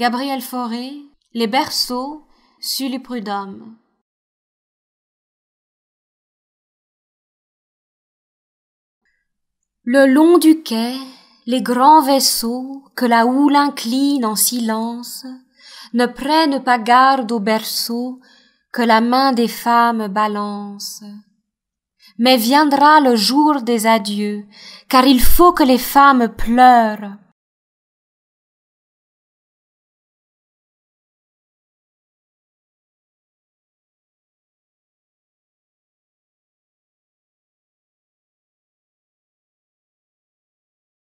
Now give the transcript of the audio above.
Gabriel Forêt, Les Berceaux, les Prudhomme. Le long du quai, les grands vaisseaux que la houle incline en silence ne prennent pas garde au berceau que la main des femmes balance. Mais viendra le jour des adieux, car il faut que les femmes pleurent